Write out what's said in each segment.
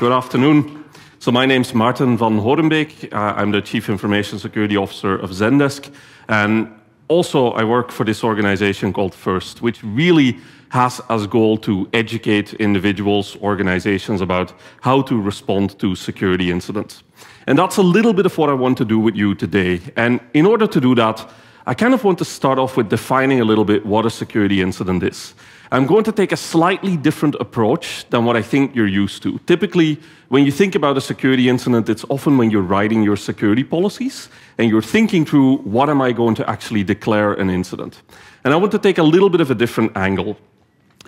Good afternoon. So my name's Martin van Horenbeek. Uh, I'm the Chief Information Security Officer of Zendesk. And also I work for this organization called FIRST, which really has as goal to educate individuals, organizations about how to respond to security incidents. And that's a little bit of what I want to do with you today. And in order to do that, I kind of want to start off with defining a little bit what a security incident is. I'm going to take a slightly different approach than what I think you're used to. Typically, when you think about a security incident, it's often when you're writing your security policies and you're thinking through what am I going to actually declare an incident. And I want to take a little bit of a different angle.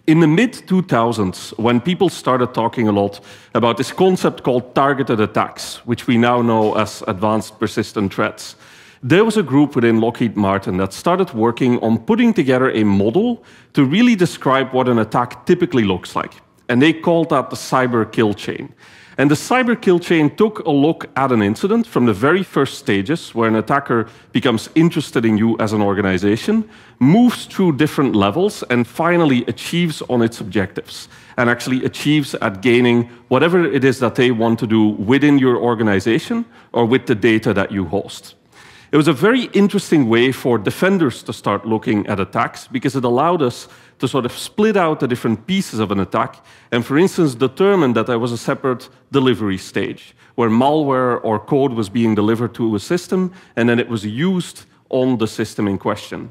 In the mid 2000s, when people started talking a lot about this concept called targeted attacks, which we now know as advanced persistent threats, there was a group within Lockheed Martin that started working on putting together a model to really describe what an attack typically looks like. And they called that the cyber kill chain. And the cyber kill chain took a look at an incident from the very first stages where an attacker becomes interested in you as an organization, moves through different levels, and finally achieves on its objectives and actually achieves at gaining whatever it is that they want to do within your organization or with the data that you host. It was a very interesting way for defenders to start looking at attacks because it allowed us to sort of split out the different pieces of an attack and, for instance, determine that there was a separate delivery stage where malware or code was being delivered to a system and then it was used on the system in question.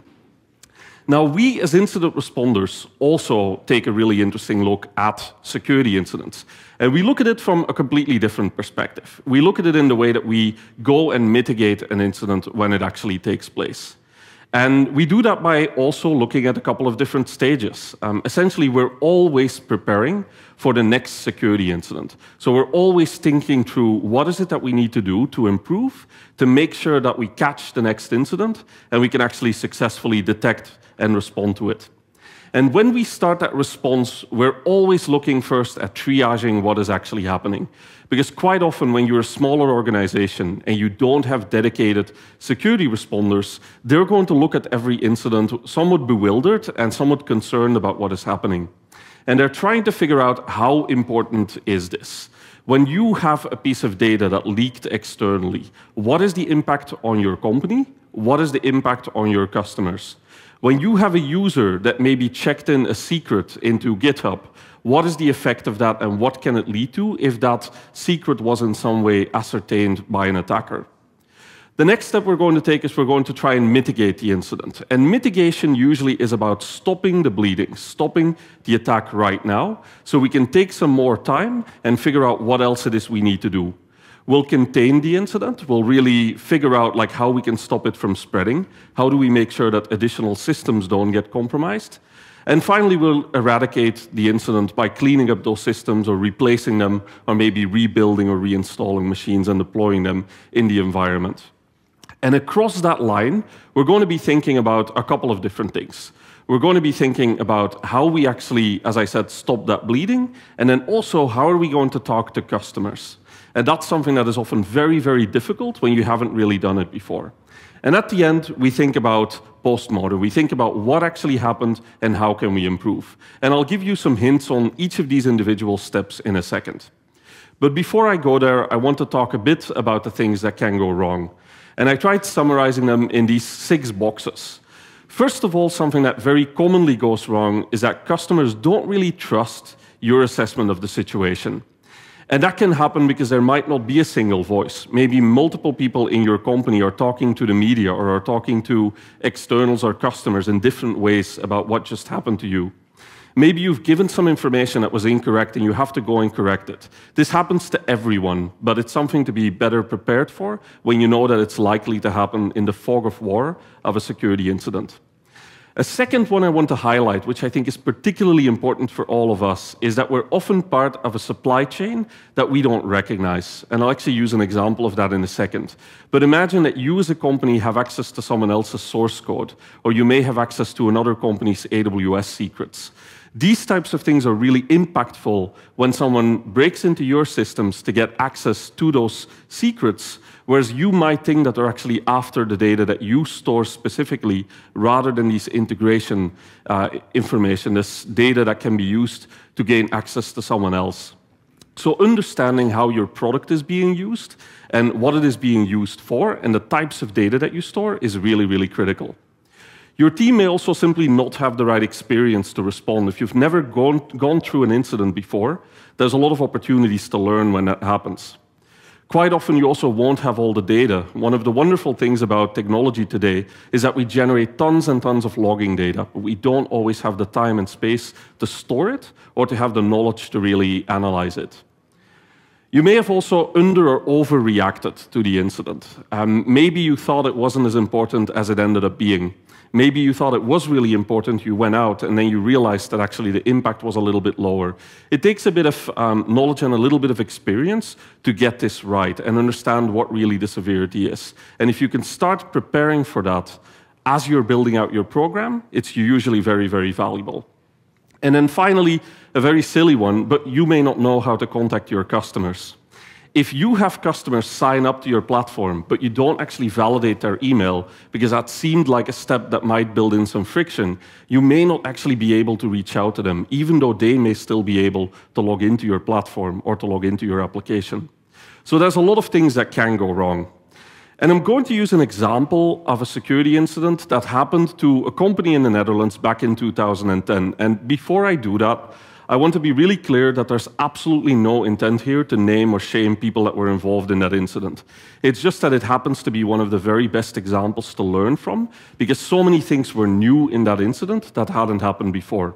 Now, we as incident responders also take a really interesting look at security incidents. And we look at it from a completely different perspective. We look at it in the way that we go and mitigate an incident when it actually takes place. And we do that by also looking at a couple of different stages. Um, essentially, we're always preparing for the next security incident. So we're always thinking through what is it that we need to do to improve to make sure that we catch the next incident and we can actually successfully detect and respond to it. And when we start that response, we're always looking first at triaging what is actually happening. Because quite often, when you're a smaller organization and you don't have dedicated security responders, they're going to look at every incident somewhat bewildered and somewhat concerned about what is happening. And they're trying to figure out how important is this? When you have a piece of data that leaked externally, what is the impact on your company? What is the impact on your customers? When you have a user that maybe checked in a secret into GitHub, what is the effect of that and what can it lead to if that secret was in some way ascertained by an attacker? The next step we're going to take is we're going to try and mitigate the incident. And mitigation usually is about stopping the bleeding, stopping the attack right now, so we can take some more time and figure out what else it is we need to do. We'll contain the incident. We'll really figure out like how we can stop it from spreading. How do we make sure that additional systems don't get compromised? And finally, we'll eradicate the incident by cleaning up those systems or replacing them, or maybe rebuilding or reinstalling machines and deploying them in the environment. And across that line, we're going to be thinking about a couple of different things. We're going to be thinking about how we actually, as I said, stop that bleeding, and then also how are we going to talk to customers. And that's something that is often very, very difficult when you haven't really done it before. And at the end, we think about post-mortem. We think about what actually happened and how can we improve. And I'll give you some hints on each of these individual steps in a second. But before I go there, I want to talk a bit about the things that can go wrong. And I tried summarizing them in these six boxes. First of all, something that very commonly goes wrong is that customers don't really trust your assessment of the situation. And that can happen because there might not be a single voice. Maybe multiple people in your company are talking to the media or are talking to externals or customers in different ways about what just happened to you. Maybe you've given some information that was incorrect and you have to go and correct it. This happens to everyone, but it's something to be better prepared for when you know that it's likely to happen in the fog of war of a security incident. A second one I want to highlight, which I think is particularly important for all of us, is that we're often part of a supply chain that we don't recognize. And I'll actually use an example of that in a second. But imagine that you as a company have access to someone else's source code, or you may have access to another company's AWS secrets. These types of things are really impactful when someone breaks into your systems to get access to those secrets, whereas you might think that they're actually after the data that you store specifically rather than these integration uh, information, this data that can be used to gain access to someone else. So understanding how your product is being used and what it is being used for and the types of data that you store is really, really critical. Your team may also simply not have the right experience to respond. If you've never gone, gone through an incident before, there's a lot of opportunities to learn when that happens. Quite often, you also won't have all the data. One of the wonderful things about technology today is that we generate tons and tons of logging data, but we don't always have the time and space to store it or to have the knowledge to really analyze it. You may have also under or overreacted to the incident. Um, maybe you thought it wasn't as important as it ended up being. Maybe you thought it was really important, you went out, and then you realized that actually the impact was a little bit lower. It takes a bit of um, knowledge and a little bit of experience to get this right and understand what really the severity is. And if you can start preparing for that as you're building out your program, it's usually very, very valuable. And then finally, a very silly one, but you may not know how to contact your customers. If you have customers sign up to your platform, but you don't actually validate their email because that seemed like a step that might build in some friction, you may not actually be able to reach out to them, even though they may still be able to log into your platform or to log into your application. So there's a lot of things that can go wrong. And I'm going to use an example of a security incident that happened to a company in the Netherlands back in 2010. And before I do that, I want to be really clear that there's absolutely no intent here to name or shame people that were involved in that incident. It's just that it happens to be one of the very best examples to learn from because so many things were new in that incident that hadn't happened before.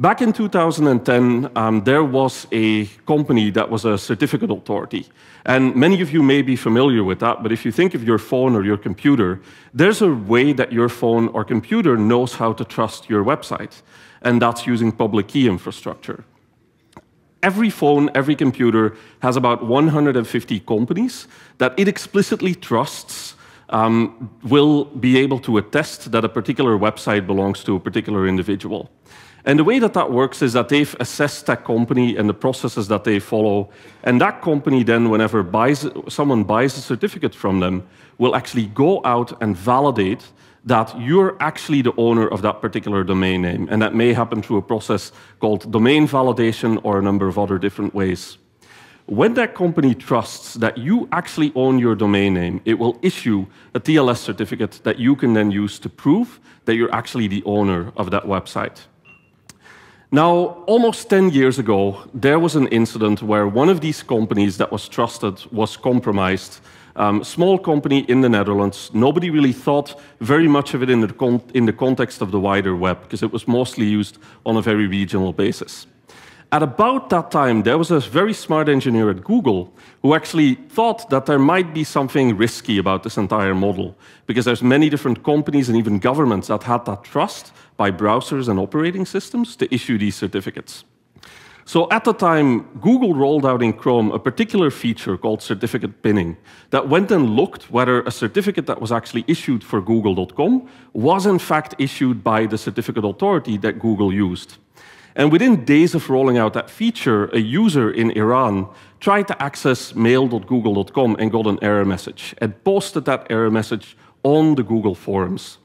Back in 2010, um, there was a company that was a certificate authority. And many of you may be familiar with that, but if you think of your phone or your computer, there's a way that your phone or computer knows how to trust your website, and that's using public key infrastructure. Every phone, every computer has about 150 companies that it explicitly trusts um, will be able to attest that a particular website belongs to a particular individual. And the way that that works is that they've assessed that company and the processes that they follow. And that company then, whenever buys, someone buys a certificate from them, will actually go out and validate that you're actually the owner of that particular domain name. And that may happen through a process called domain validation or a number of other different ways. When that company trusts that you actually own your domain name, it will issue a TLS certificate that you can then use to prove that you're actually the owner of that website. Now, almost 10 years ago, there was an incident where one of these companies that was trusted was compromised. Um, small company in the Netherlands. Nobody really thought very much of it in the, in the context of the wider web because it was mostly used on a very regional basis. At about that time, there was a very smart engineer at Google who actually thought that there might be something risky about this entire model, because there's many different companies and even governments that had that trust by browsers and operating systems to issue these certificates. So at the time, Google rolled out in Chrome a particular feature called certificate pinning that went and looked whether a certificate that was actually issued for google.com was in fact issued by the certificate authority that Google used. And within days of rolling out that feature, a user in Iran tried to access mail.google.com and got an error message and posted that error message on the Google forums.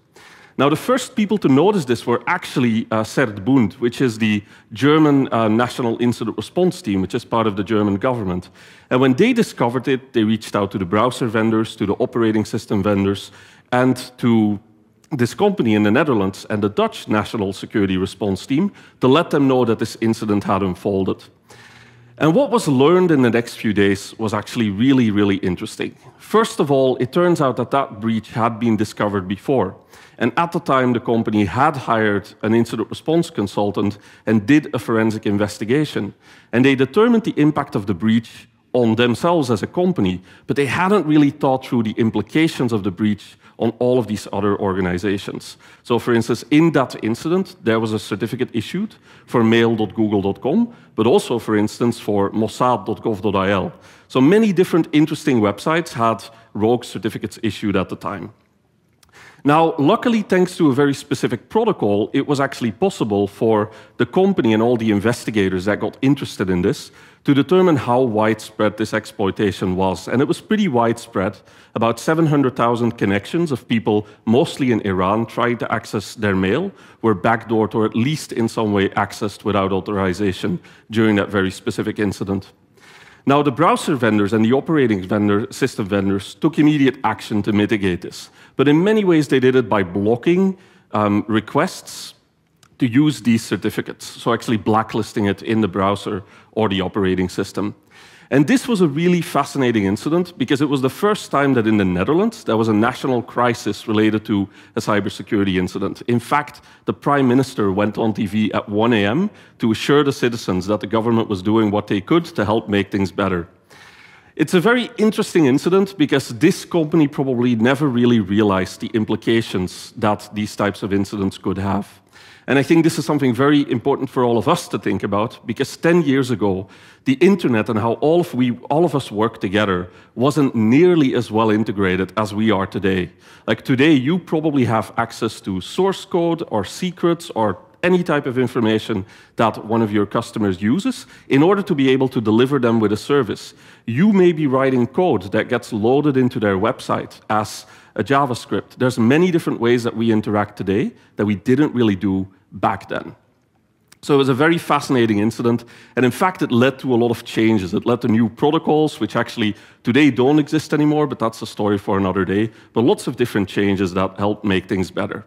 Now, the first people to notice this were actually uh, CERT Bund, which is the German uh, National Incident Response Team, which is part of the German government. And when they discovered it, they reached out to the browser vendors, to the operating system vendors, and to this company in the Netherlands and the Dutch National Security Response Team to let them know that this incident had unfolded. And what was learned in the next few days was actually really, really interesting. First of all, it turns out that that breach had been discovered before. And at the time, the company had hired an incident response consultant and did a forensic investigation. And they determined the impact of the breach on themselves as a company, but they hadn't really thought through the implications of the breach on all of these other organizations. So, for instance, in that incident, there was a certificate issued for mail.google.com, but also, for instance, for mossad.gov.il. So, many different interesting websites had rogue certificates issued at the time. Now, luckily, thanks to a very specific protocol, it was actually possible for the company and all the investigators that got interested in this to determine how widespread this exploitation was. And it was pretty widespread. About 700,000 connections of people, mostly in Iran, trying to access their mail, were backdoored or at least in some way accessed without authorization during that very specific incident. Now, the browser vendors and the operating vendor, system vendors took immediate action to mitigate this. But in many ways, they did it by blocking um, requests to use these certificates, so actually blacklisting it in the browser or the operating system. And this was a really fascinating incident because it was the first time that in the Netherlands there was a national crisis related to a cybersecurity incident. In fact, the prime minister went on TV at 1 a.m. to assure the citizens that the government was doing what they could to help make things better. It's a very interesting incident because this company probably never really realized the implications that these types of incidents could have. And I think this is something very important for all of us to think about because 10 years ago, the internet and how all of, we, all of us work together wasn't nearly as well integrated as we are today. Like today, you probably have access to source code or secrets or any type of information that one of your customers uses in order to be able to deliver them with a service. You may be writing code that gets loaded into their website as a JavaScript. There's many different ways that we interact today that we didn't really do back then. So it was a very fascinating incident. And in fact, it led to a lot of changes. It led to new protocols, which actually today don't exist anymore, but that's a story for another day. But lots of different changes that helped make things better.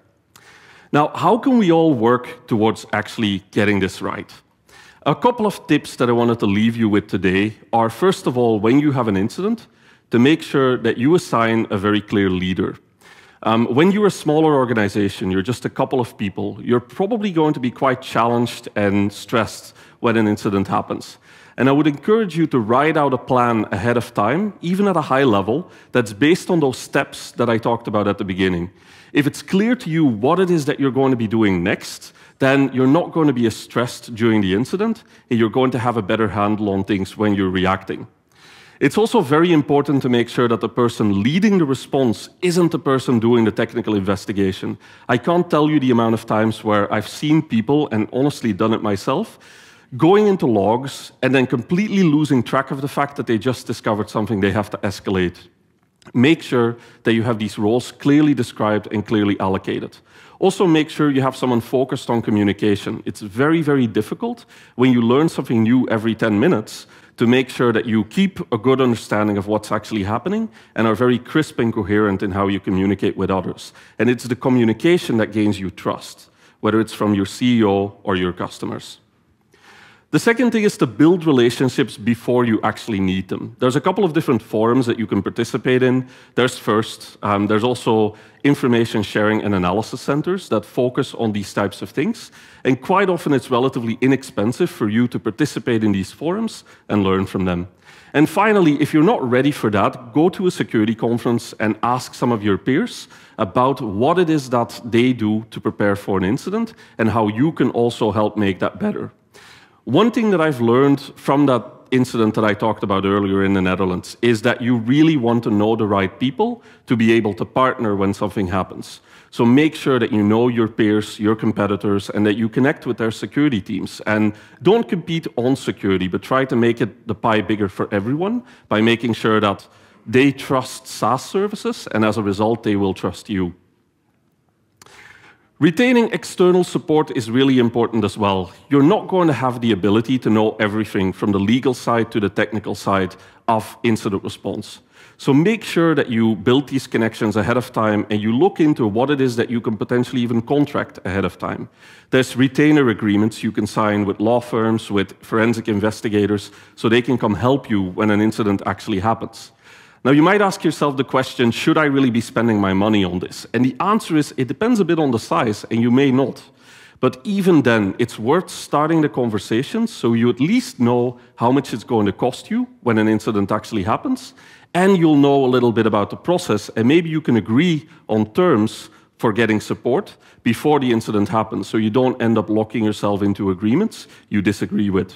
Now, how can we all work towards actually getting this right? A couple of tips that I wanted to leave you with today are first of all, when you have an incident, to make sure that you assign a very clear leader. Um, when you're a smaller organization, you're just a couple of people, you're probably going to be quite challenged and stressed when an incident happens. And I would encourage you to write out a plan ahead of time, even at a high level, that's based on those steps that I talked about at the beginning. If it's clear to you what it is that you're going to be doing next, then you're not going to be as stressed during the incident, and you're going to have a better handle on things when you're reacting. It's also very important to make sure that the person leading the response isn't the person doing the technical investigation. I can't tell you the amount of times where I've seen people, and honestly done it myself, going into logs and then completely losing track of the fact that they just discovered something they have to escalate make sure that you have these roles clearly described and clearly allocated. Also, make sure you have someone focused on communication. It's very, very difficult when you learn something new every 10 minutes to make sure that you keep a good understanding of what's actually happening and are very crisp and coherent in how you communicate with others. And it's the communication that gains you trust, whether it's from your CEO or your customers. The second thing is to build relationships before you actually need them. There's a couple of different forums that you can participate in. There's FIRST. Um, there's also information sharing and analysis centers that focus on these types of things. And quite often it's relatively inexpensive for you to participate in these forums and learn from them. And finally, if you're not ready for that, go to a security conference and ask some of your peers about what it is that they do to prepare for an incident and how you can also help make that better. One thing that I've learned from that incident that I talked about earlier in the Netherlands is that you really want to know the right people to be able to partner when something happens. So make sure that you know your peers, your competitors, and that you connect with their security teams. And don't compete on security, but try to make it the pie bigger for everyone by making sure that they trust SaaS services, and as a result, they will trust you. Retaining external support is really important as well. You're not going to have the ability to know everything from the legal side to the technical side of incident response. So make sure that you build these connections ahead of time and you look into what it is that you can potentially even contract ahead of time. There's retainer agreements you can sign with law firms, with forensic investigators, so they can come help you when an incident actually happens. Now, you might ask yourself the question should I really be spending my money on this? And the answer is it depends a bit on the size, and you may not. But even then, it's worth starting the conversation so you at least know how much it's going to cost you when an incident actually happens, and you'll know a little bit about the process, and maybe you can agree on terms for getting support before the incident happens so you don't end up locking yourself into agreements you disagree with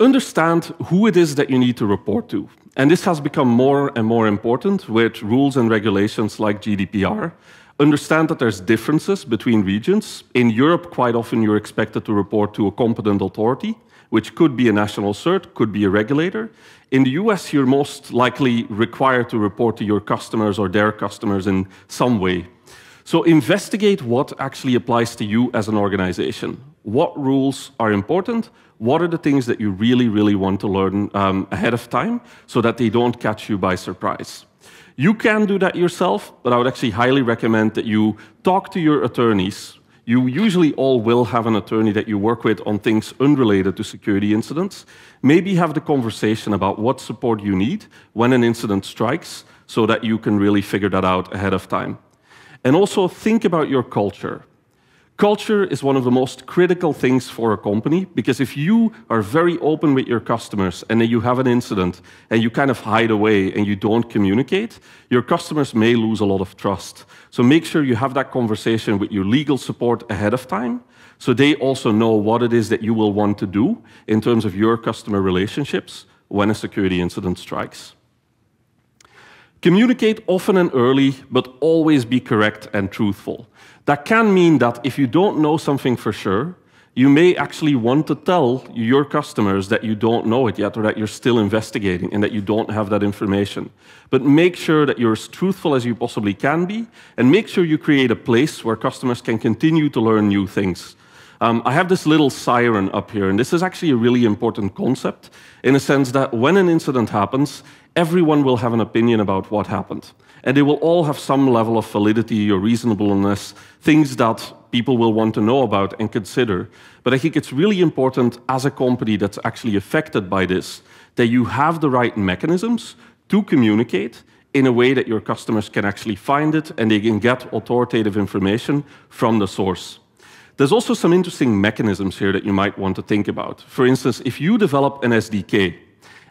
understand who it is that you need to report to. And this has become more and more important with rules and regulations like GDPR. Understand that there's differences between regions. In Europe, quite often you're expected to report to a competent authority, which could be a national cert, could be a regulator. In the US, you're most likely required to report to your customers or their customers in some way, so investigate what actually applies to you as an organization. What rules are important? What are the things that you really, really want to learn um, ahead of time so that they don't catch you by surprise? You can do that yourself, but I would actually highly recommend that you talk to your attorneys. You usually all will have an attorney that you work with on things unrelated to security incidents. Maybe have the conversation about what support you need when an incident strikes so that you can really figure that out ahead of time. And also think about your culture. Culture is one of the most critical things for a company because if you are very open with your customers and then you have an incident and you kind of hide away and you don't communicate, your customers may lose a lot of trust. So make sure you have that conversation with your legal support ahead of time so they also know what it is that you will want to do in terms of your customer relationships when a security incident strikes. Communicate often and early, but always be correct and truthful. That can mean that if you don't know something for sure, you may actually want to tell your customers that you don't know it yet or that you're still investigating and that you don't have that information. But make sure that you're as truthful as you possibly can be and make sure you create a place where customers can continue to learn new things. Um, I have this little siren up here, and this is actually a really important concept in a sense that when an incident happens, everyone will have an opinion about what happened. And they will all have some level of validity or reasonableness, things that people will want to know about and consider. But I think it's really important as a company that's actually affected by this that you have the right mechanisms to communicate in a way that your customers can actually find it and they can get authoritative information from the source. There's also some interesting mechanisms here that you might want to think about. For instance, if you develop an SDK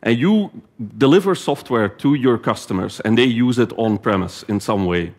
and you deliver software to your customers and they use it on premise in some way,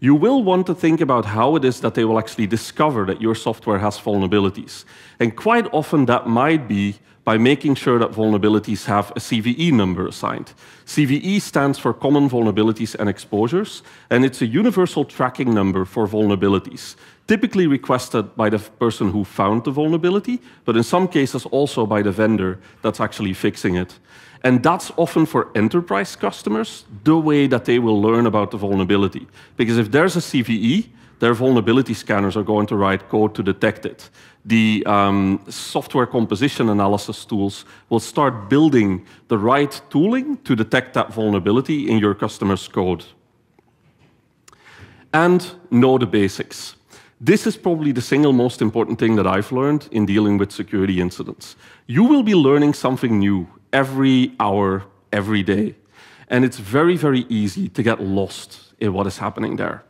you will want to think about how it is that they will actually discover that your software has vulnerabilities. And quite often that might be by making sure that vulnerabilities have a CVE number assigned. CVE stands for Common Vulnerabilities and Exposures, and it's a universal tracking number for vulnerabilities typically requested by the person who found the vulnerability, but in some cases also by the vendor that's actually fixing it. And that's often for enterprise customers the way that they will learn about the vulnerability. Because if there's a CVE, their vulnerability scanners are going to write code to detect it. The um, software composition analysis tools will start building the right tooling to detect that vulnerability in your customer's code. And know the basics. This is probably the single most important thing that I've learned in dealing with security incidents. You will be learning something new every hour, every day. And it's very, very easy to get lost in what is happening there.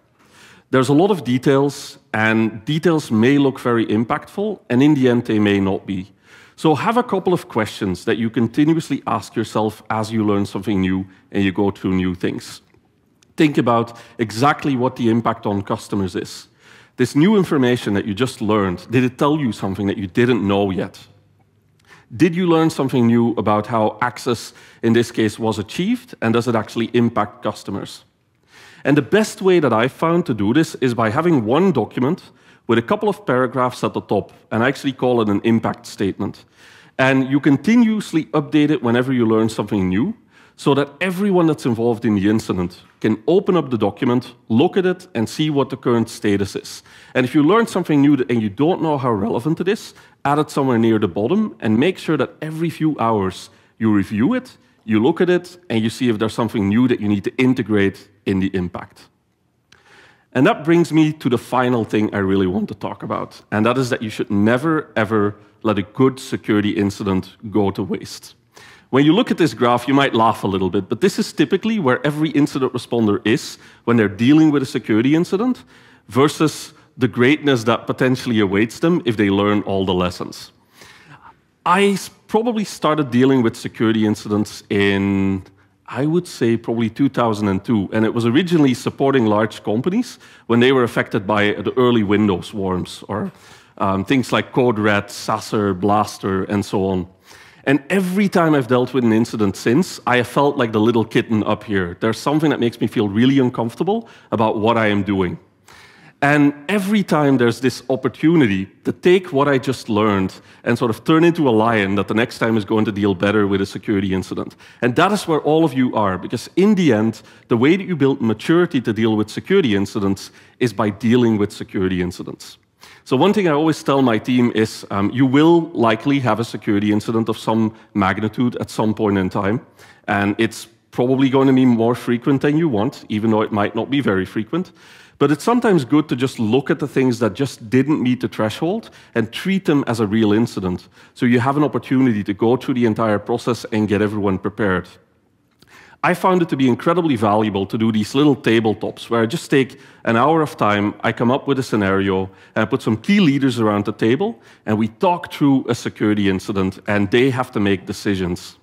There's a lot of details, and details may look very impactful, and in the end, they may not be. So have a couple of questions that you continuously ask yourself as you learn something new and you go through new things. Think about exactly what the impact on customers is. This new information that you just learned, did it tell you something that you didn't know yet? Did you learn something new about how access, in this case, was achieved, and does it actually impact customers? And the best way that I found to do this is by having one document with a couple of paragraphs at the top, and I actually call it an impact statement. And you continuously update it whenever you learn something new, so that everyone that's involved in the incident can open up the document, look at it, and see what the current status is. And if you learn something new and you don't know how relevant it is, add it somewhere near the bottom and make sure that every few hours you review it, you look at it, and you see if there's something new that you need to integrate in the impact. And that brings me to the final thing I really want to talk about, and that is that you should never, ever let a good security incident go to waste. When you look at this graph, you might laugh a little bit, but this is typically where every incident responder is when they're dealing with a security incident versus the greatness that potentially awaits them if they learn all the lessons. I probably started dealing with security incidents in, I would say, probably 2002. And it was originally supporting large companies when they were affected by the early Windows worms or um, things like Code Red, Sasser, Blaster, and so on. And every time I've dealt with an incident since, I have felt like the little kitten up here. There's something that makes me feel really uncomfortable about what I am doing. And every time there's this opportunity to take what I just learned and sort of turn into a lion that the next time is going to deal better with a security incident. And that is where all of you are, because in the end, the way that you build maturity to deal with security incidents is by dealing with security incidents. So one thing I always tell my team is um, you will likely have a security incident of some magnitude at some point in time, and it's probably going to be more frequent than you want, even though it might not be very frequent. But it's sometimes good to just look at the things that just didn't meet the threshold and treat them as a real incident. So you have an opportunity to go through the entire process and get everyone prepared. I found it to be incredibly valuable to do these little tabletops where I just take an hour of time, I come up with a scenario, and I put some key leaders around the table, and we talk through a security incident, and they have to make decisions.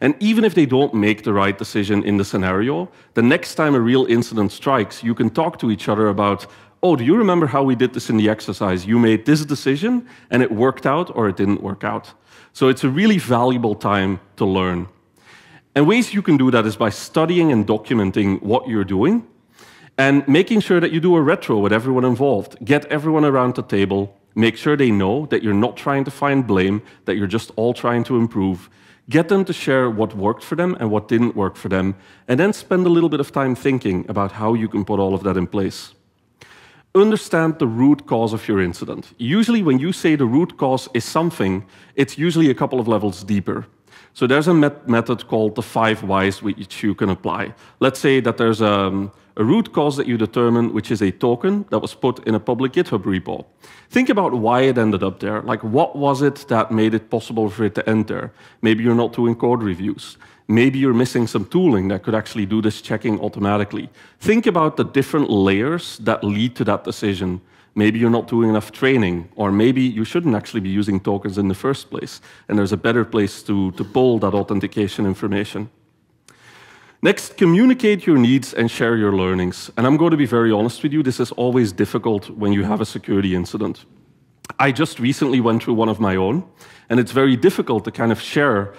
And even if they don't make the right decision in the scenario, the next time a real incident strikes, you can talk to each other about, oh, do you remember how we did this in the exercise? You made this decision, and it worked out or it didn't work out. So it's a really valuable time to learn. And ways you can do that is by studying and documenting what you're doing and making sure that you do a retro with everyone involved. Get everyone around the table, make sure they know that you're not trying to find blame, that you're just all trying to improve. Get them to share what worked for them and what didn't work for them, and then spend a little bit of time thinking about how you can put all of that in place. Understand the root cause of your incident. Usually, when you say the root cause is something, it's usually a couple of levels deeper. So there's a met method called the five whys which you can apply. Let's say that there's a, um, a root cause that you determine, which is a token that was put in a public GitHub repo. Think about why it ended up there. Like, what was it that made it possible for it to end there? Maybe you're not doing code reviews. Maybe you're missing some tooling that could actually do this checking automatically. Think about the different layers that lead to that decision maybe you're not doing enough training, or maybe you shouldn't actually be using tokens in the first place, and there's a better place to, to pull that authentication information. Next, communicate your needs and share your learnings. And I'm going to be very honest with you, this is always difficult when you have a security incident. I just recently went through one of my own, and it's very difficult to kind of share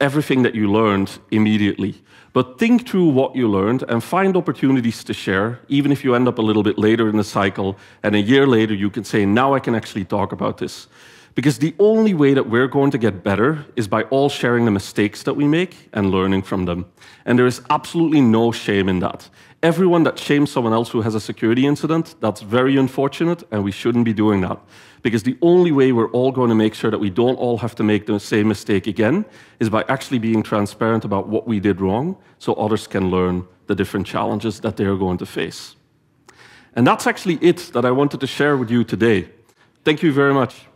everything that you learned immediately. But think through what you learned and find opportunities to share, even if you end up a little bit later in the cycle. And a year later, you can say, now I can actually talk about this. Because the only way that we're going to get better is by all sharing the mistakes that we make and learning from them. And there is absolutely no shame in that. Everyone that shames someone else who has a security incident, that's very unfortunate, and we shouldn't be doing that. Because the only way we're all going to make sure that we don't all have to make the same mistake again is by actually being transparent about what we did wrong so others can learn the different challenges that they are going to face. And that's actually it that I wanted to share with you today. Thank you very much.